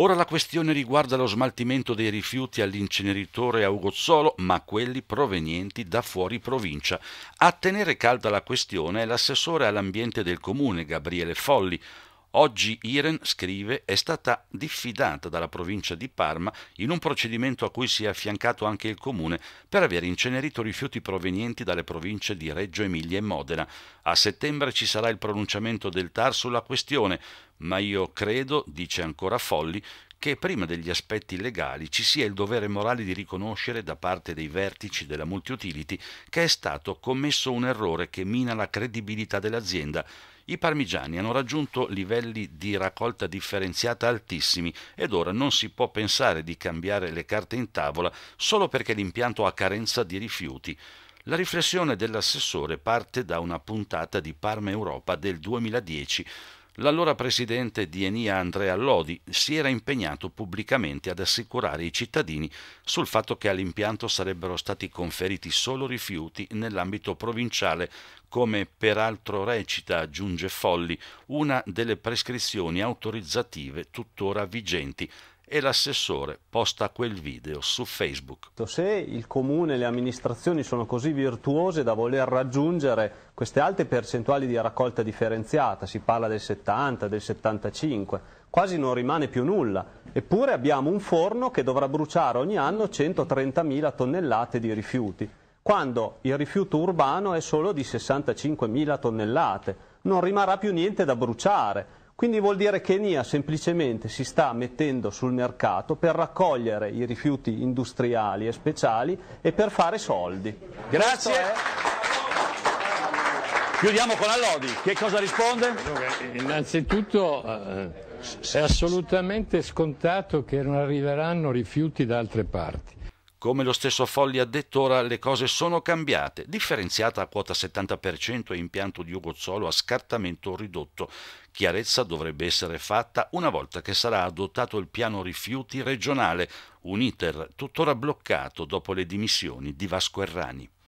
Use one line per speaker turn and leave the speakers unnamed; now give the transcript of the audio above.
Ora la questione riguarda lo smaltimento dei rifiuti all'inceneritore a Ugozzolo, ma quelli provenienti da fuori provincia. A tenere calda la questione è l'assessore all'ambiente del comune, Gabriele Folli, Oggi Iren, scrive, è stata diffidata dalla provincia di Parma in un procedimento a cui si è affiancato anche il comune per aver incenerito rifiuti provenienti dalle province di Reggio Emilia e Modena. A settembre ci sarà il pronunciamento del TAR sulla questione, ma io credo, dice ancora Folli, che prima degli aspetti legali ci sia il dovere morale di riconoscere da parte dei vertici della multiutility che è stato commesso un errore che mina la credibilità dell'azienda i parmigiani hanno raggiunto livelli di raccolta differenziata altissimi ed ora non si può pensare di cambiare le carte in tavola solo perché l'impianto ha carenza di rifiuti. La riflessione dell'assessore parte da una puntata di Parma Europa del 2010 l'allora presidente di Enia Andrea Lodi si era impegnato pubblicamente ad assicurare i cittadini sul fatto che all'impianto sarebbero stati conferiti solo rifiuti nell'ambito provinciale, come peraltro recita, aggiunge Folli, una delle prescrizioni autorizzative tuttora vigenti e l'assessore posta quel video su Facebook.
Se il comune e le amministrazioni sono così virtuose da voler raggiungere queste alte percentuali di raccolta differenziata, si parla del 70, del 75, quasi non rimane più nulla, eppure abbiamo un forno che dovrà bruciare ogni anno 130.000 tonnellate di rifiuti, quando il rifiuto urbano è solo di 65.000 tonnellate, non rimarrà più niente da bruciare. Quindi vuol dire che Enia semplicemente si sta mettendo sul mercato per raccogliere i rifiuti industriali e speciali e per fare soldi. Grazie. Chiudiamo con Allodi, che cosa risponde? innanzitutto eh, è assolutamente
scontato che non arriveranno rifiuti da altre parti come lo stesso Folli ha detto, ora le cose sono cambiate. Differenziata a quota 70% e impianto di ugozzolo a scartamento ridotto. Chiarezza dovrebbe essere fatta una volta che sarà adottato il piano rifiuti regionale, un iter tuttora bloccato dopo le dimissioni di Vasco Errani.